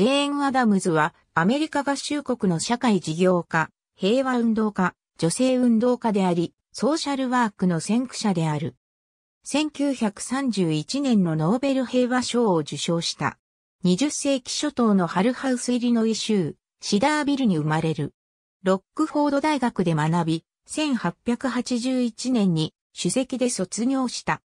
ジェーン・アダムズはアメリカ合衆国の社会事業家、平和運動家、女性運動家であり、ソーシャルワークの先駆者である。1931年のノーベル平和賞を受賞した。20世紀初頭のハルハウス入りの異州、シダービルに生まれる。ロックフォード大学で学び、1881年に首席で卒業した。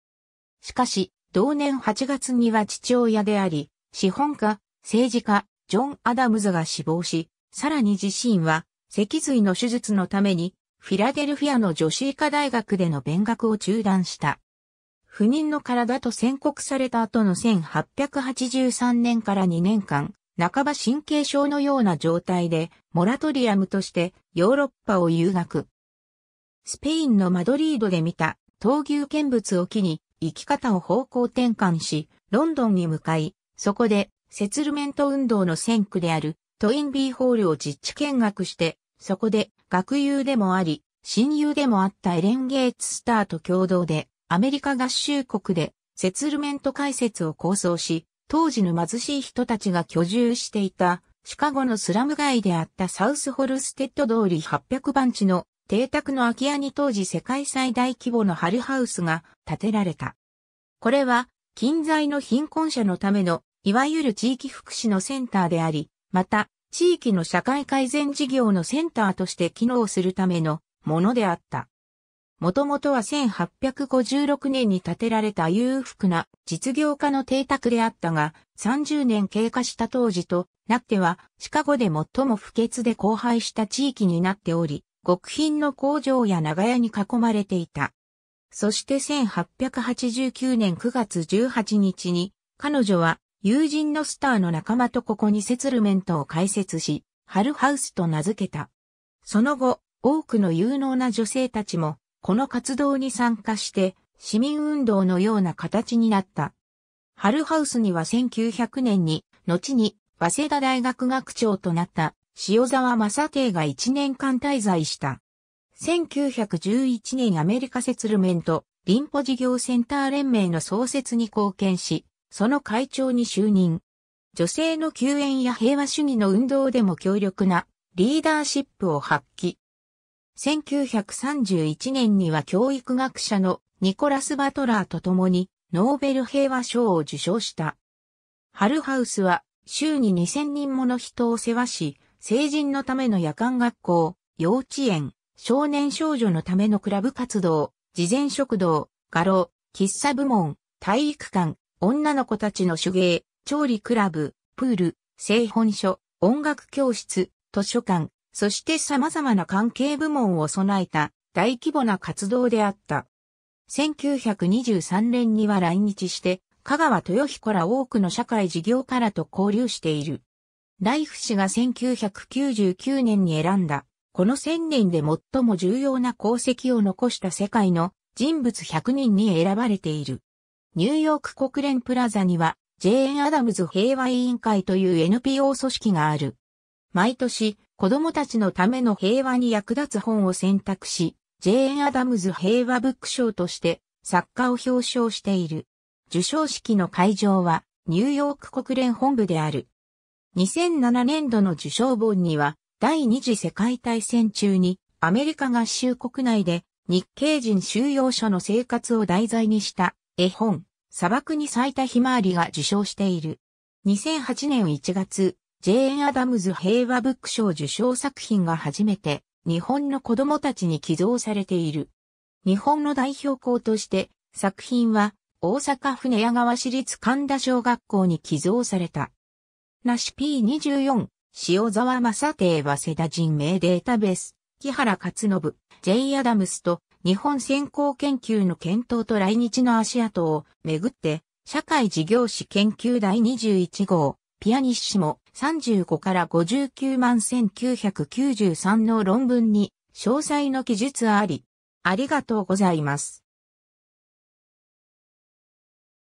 しかし、同年8月には父親であり、資本家、政治家、ジョン・アダムズが死亡し、さらに自身は、脊髄の手術のために、フィラデルフィアの女子医科大学での勉学を中断した。不妊の体と宣告された後の1883年から2年間、半ば神経症のような状態で、モラトリアムとしてヨーロッパを遊学。スペインのマドリードで見た闘牛見物を機に生き方を方向転換し、ロンドンに向かい、そこでセツルメント運動の先駆であるトインビーホールを実地見学して、そこで学友でもあり、親友でもあったエレン・ゲイツ・スターと共同で、アメリカ合衆国でセツルメント解説を構想し、当時の貧しい人たちが居住していたシカゴのスラム街であったサウスホルステッド通り800番地の邸宅の空き家に当時世界最大規模のハルハウスが建てられた。これは近在の貧困者のためのいわゆる地域福祉のセンターであり、また、地域の社会改善事業のセンターとして機能するためのものであった。もともとは1856年に建てられた裕福な実業家の邸宅であったが、30年経過した当時となっては、シカゴで最も不潔で荒廃した地域になっており、極貧の工場や長屋に囲まれていた。そして1889年9月18日に、彼女は友人のスターの仲間とここにセツルメントを開設し、ハルハウスと名付けた。その後、多くの有能な女性たちも、この活動に参加して、市民運動のような形になった。ハルハウスには1900年に、後に、早稲田大学学長となった、塩沢正邸が1年間滞在した。1911年アメリカセツルメント、リンポ事業センター連盟の創設に貢献し、その会長に就任。女性の救援や平和主義の運動でも強力なリーダーシップを発揮。1931年には教育学者のニコラス・バトラーと共にノーベル平和賞を受賞した。ハルハウスは週に2000人もの人を世話し、成人のための夜間学校、幼稚園、少年少女のためのクラブ活動、事前食堂、画廊、喫茶部門、体育館、女の子たちの手芸、調理クラブ、プール、製本所、音楽教室、図書館、そして様々な関係部門を備えた大規模な活動であった。1923年には来日して、香川豊彦ら多くの社会事業家らと交流している。ライフ氏が1999年に選んだ、この1000年で最も重要な功績を残した世界の人物100人に選ばれている。ニューヨーク国連プラザには、ジェーン・アダムズ平和委員会という NPO 組織がある。毎年、子供たちのための平和に役立つ本を選択し、ジェーン・アダムズ平和ブック賞として作家を表彰している。受賞式の会場はニューヨーク国連本部である。2007年度の受賞本には第二次世界大戦中にアメリカ合衆国内で日系人収容所の生活を題材にした絵本、砂漠に咲いたひまわりが受賞している。2008年1月、ジェーン・アダムズ平和ブック賞受賞作品が初めて日本の子供たちに寄贈されている。日本の代表校として作品は大阪府寝屋川市立神田小学校に寄贈された。なし P24、塩沢正定は世田人名データベース、木原勝信、J. アダムスと日本先行研究の検討と来日の足跡をめぐって、社会事業史研究第21号、ピアニッシモ35から59万1993の論文に詳細の記述あり。ありがとうございます。